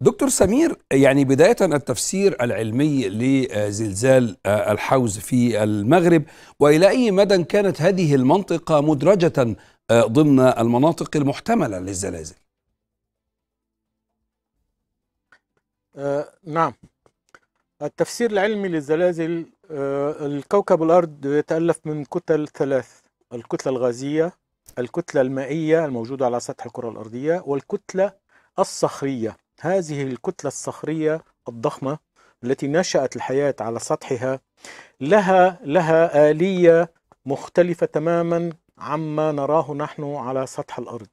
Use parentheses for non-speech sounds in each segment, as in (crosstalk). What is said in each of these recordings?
دكتور سمير يعني بداية التفسير العلمي لزلزال آه، الحوز في المغرب وإلى أي مدى كانت هذه المنطقة مدرجة آه، ضمن المناطق المحتملة للزلازل آه نعم التفسير العلمي للزلازل آه الكوكب الأرض يتألف من كتل ثلاث الكتلة الغازية الكتلة المائية الموجودة على سطح الكرة الأرضية والكتلة الصخرية هذه الكتلة الصخرية الضخمة التي نشأت الحياة على سطحها لها لها آلية مختلفة تماما عما نراه نحن على سطح الأرض.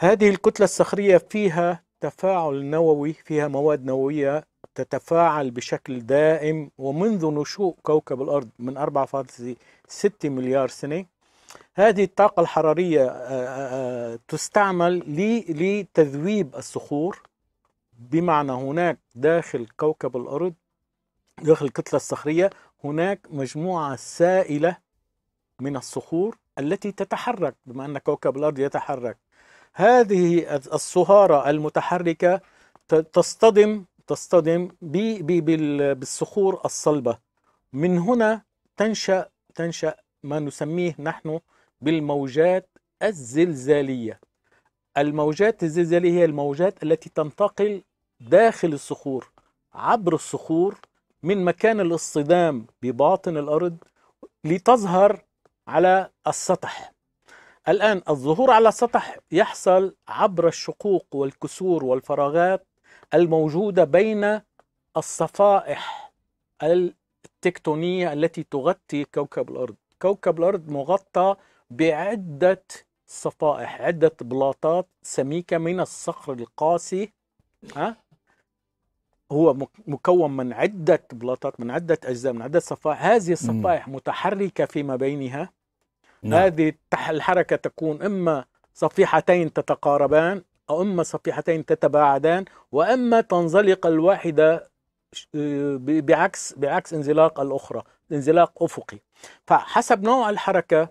هذه الكتلة الصخرية فيها تفاعل نووي، فيها مواد نووية تتفاعل بشكل دائم ومنذ نشوء كوكب الأرض من 4.6 مليار سنة هذه الطاقة الحرارية آه، آه، آه، تستعمل لتذويب الصخور بمعنى هناك داخل كوكب الأرض داخل الكتلة الصخرية هناك مجموعة سائلة من الصخور التي تتحرك بما أن كوكب الأرض يتحرك هذه الصهارة المتحركة تصطدم تصطدم بالصخور الصلبة من هنا تنشأ تنشأ ما نسميه نحن بالموجات الزلزالية الموجات الزلزالية هي الموجات التي تنتقل داخل الصخور عبر الصخور من مكان الاصطدام بباطن الأرض لتظهر على السطح الآن الظهور على السطح يحصل عبر الشقوق والكسور والفراغات الموجودة بين الصفائح التكتونية التي تغطي كوكب الأرض كوكب الأرض مغطى بعدة صفائح عدة بلاطات سميكة من الصخر القاسي ها هو مكون من عدة بلاطات من عدة أجزاء من عدة صفائح هذه الصفائح متحركة فيما بينها نعم. هذه الحركة تكون إما صفيحتين تتقاربان أو إما صفيحتين تتباعدان وإما تنزلق الواحدة آه، بعكس بعكس انزلاق الأخرى انزلاق أفقي فحسب نوع الحركة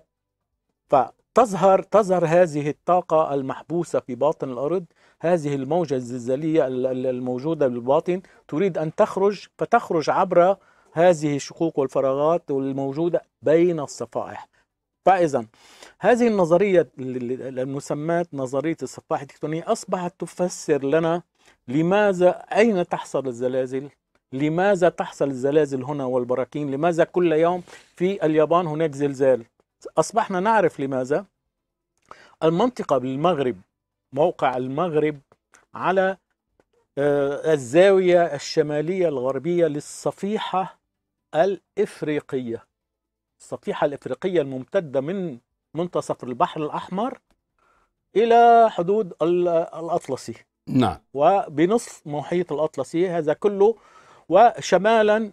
تظهر تظهر هذه الطاقة المحبوسة في باطن الأرض هذه الموجة الزلزالية الموجودة بالباطن تريد أن تخرج فتخرج عبر هذه الشقوق والفراغات الموجودة بين الصفائح فإذا هذه النظرية المسماة نظرية الصفائح التكتونية أصبحت تفسر لنا لماذا أين تحصل الزلازل لماذا تحصل الزلازل هنا والبراكين لماذا كل يوم في اليابان هناك زلزال أصبحنا نعرف لماذا المنطقة بالمغرب موقع المغرب على آه، الزاوية الشمالية الغربية للصفيحة الإفريقية الصفيحة الإفريقية الممتدة من منتصف البحر الأحمر إلى حدود الأطلسي نعم وبنصف محيط الأطلسي هذا كله وشمالا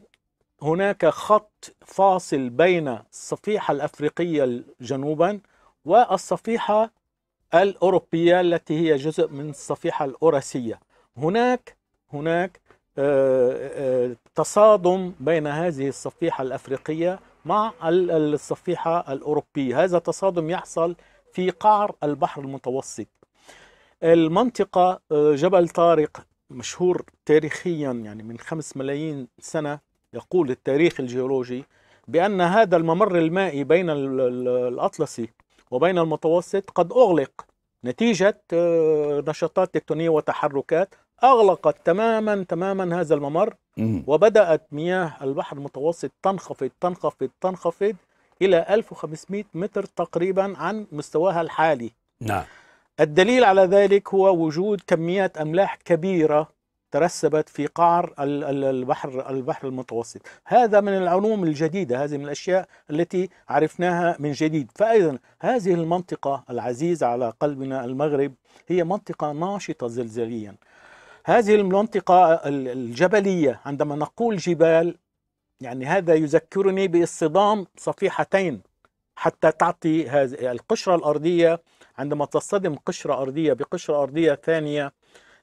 هناك خط فاصل بين الصفيحة الأفريقية جنوبا والصفيحة الأوروبية التي هي جزء من الصفيحة الأوراسية هناك هناك آه، آه، تصادم بين هذه الصفيحة الأفريقية مع الصفيحة الأوروبية هذا التصادم يحصل في قعر البحر المتوسط المنطقة آه، جبل طارق مشهور تاريخيا يعني من خمس ملايين سنة يقول التاريخ الجيولوجي بأن هذا الممر المائي بين الأطلسي وبين المتوسط قد أغلق نتيجة آه، نشاطات تكتونية وتحركات أغلقت تماما تماما هذا الممر وبدأت مياه البحر المتوسط تنخفض تنخفض تنخفض إلى 1500 متر تقريبا عن مستواها الحالي نعم الدليل على ذلك هو وجود كميات أملاح كبيرة ترسبت في قعر البحر البحر المتوسط هذا من العلوم الجديدة هذه من الأشياء التي عرفناها من جديد فأيضا هذه المنطقة العزيزة على قلبنا المغرب هي منطقة ناشطة زلزاليا هذه المنطقة الجبلية عندما نقول جبال يعني هذا يذكرني باصطدام صفيحتين حتى تعطي هذه القشرة الأرضية عندما تصطدم قشرة أرضية بقشرة أرضية ثانية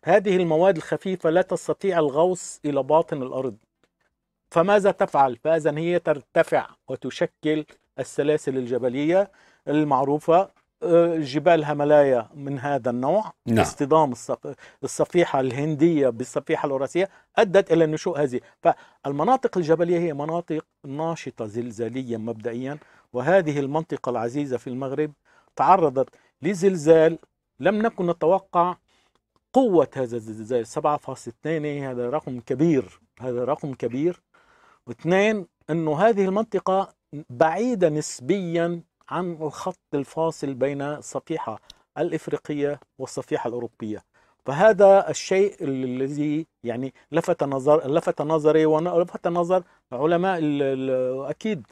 هذه المواد الخفيفة لا تستطيع الغوص إلى باطن الأرض فماذا تفعل؟ فإذا هي ترتفع وتشكل السلاسل الجبلية المعروفة آه، جبال هملايا من هذا النوع نعم. اصطدام الصفيحة الهندية بالصفيحة الأوراسية أدت إلى نشوء هذه فالمناطق الجبلية هي مناطق ناشطة زلزاليا مبدئيا وهذه المنطقة العزيزة في المغرب تعرضت لزلزال لم نكن نتوقع قوة هذا الزلزال 7.2 إيه، هذا رقم كبير هذا رقم كبير واثنين أنه هذه المنطقة بعيدة نسبيا عن الخط الفاصل بين الصفيحة الإفريقية والصفيحة الأوروبية فهذا الشيء الذي يعني لفت نظر لفت نظري ولفت نظر علماء اكيد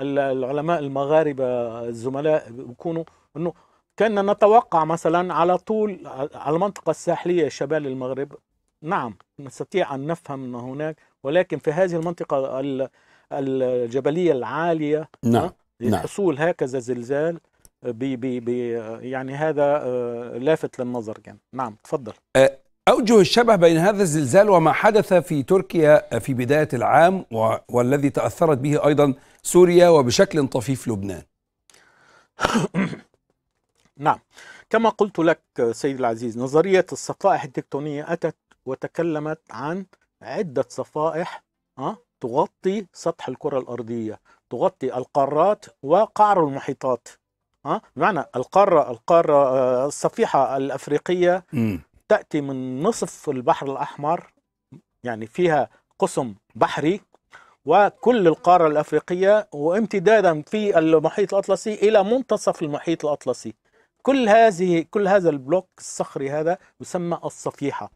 العلماء المغاربه الزملاء بيكونوا انه كنا نتوقع مثلا على طول على المنطقة الساحلية شمال المغرب نعم نستطيع أن نفهم أن هناك ولكن في هذه المنطقة الجبلية العالية نعم حصول نعم. هكذا زلزال بي بي بي يعني هذا آه، لافت للنظر يعني نعم تفضل آه، أوجه الشبه بين هذا الزلزال وما حدث في تركيا في بداية العام والذي تأثرت به أيضا سوريا وبشكل طفيف لبنان (coughs) نعم كما قلت لك سيد العزيز نظرية الصفائح التكتونية أتت وتكلمت عن عدة صفائح آه، تغطي سطح الكرة الأرضية تغطي القارات وقعر المحيطات آه، بمعنى القارة القارة آه، الصفيحة الأفريقية تأتي من نصف البحر الأحمر يعني فيها قسم بحري وكل القارة الأفريقية وامتدادا في المحيط الأطلسي إلى منتصف المحيط الأطلسي كل هذه كل هذا البلوك الصخري هذا يسمى الصفيحه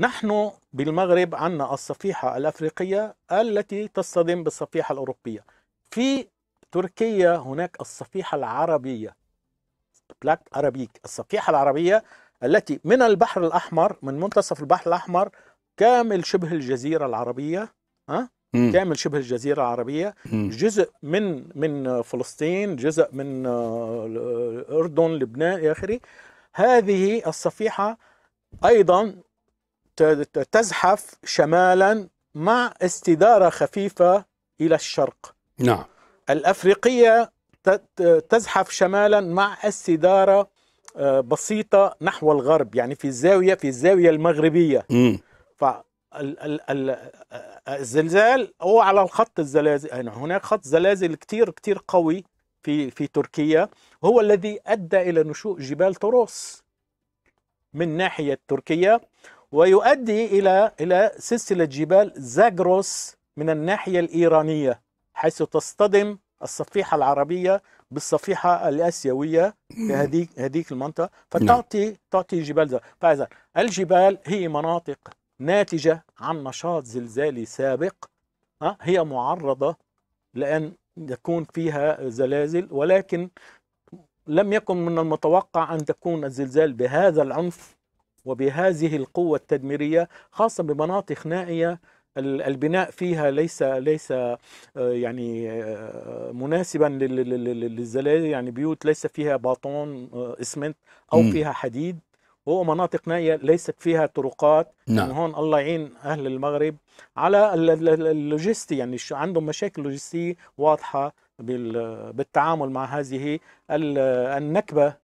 نحن بالمغرب عندنا الصفيحه الافريقيه التي تصطدم بالصفيحه الاوروبيه في تركيا هناك الصفيحه العربيه بلاك ارابيك الصفيحه العربيه التي من البحر الاحمر من منتصف البحر الاحمر كامل شبه الجزيره العربيه ها مم. كامل شبه الجزيرة العربية مم. جزء من من فلسطين جزء من آه، الأردن لبنان إلى آخره هذه الصفيحة أيضا تزحف شمالا مع استدارة خفيفة إلى الشرق نعم الأفريقية تزحف شمالا مع استدارة آه، بسيطة نحو الغرب يعني في الزاوية في الزاوية المغربية مم. آه، الزلزال هو على الخط الزلازل يعني هناك خط زلازل كتير كتير قوي في في تركيا هو الذي ادى الى نشوء جبال طروس من ناحيه تركيا ويؤدي الى الى سلسله جبال زاجروس من الناحيه الايرانيه حيث تصطدم الصفيحه العربيه بالصفيحه الاسيويه في هذيك هذيك المنطقه نعم. فتعطي تعطي جبال فاذا الجبال هي مناطق ناتجة عن نشاط زلزالي سابق هي معرضة لأن يكون فيها زلازل ولكن لم يكن من المتوقع أن تكون الزلزال بهذا العنف وبهذه القوة التدميرية خاصة بمناطق نائية البناء فيها ليس ليس آه، يعني آه، مناسبا للزلازل يعني بيوت ليس فيها باطون آه، اسمنت او م. فيها حديد هو مناطق نائيه ليست فيها طرقات نعم. من هون الله يعين اهل المغرب على اللوجستي يعني عندهم مشاكل لوجستيه واضحه بالتعامل مع هذه النكبه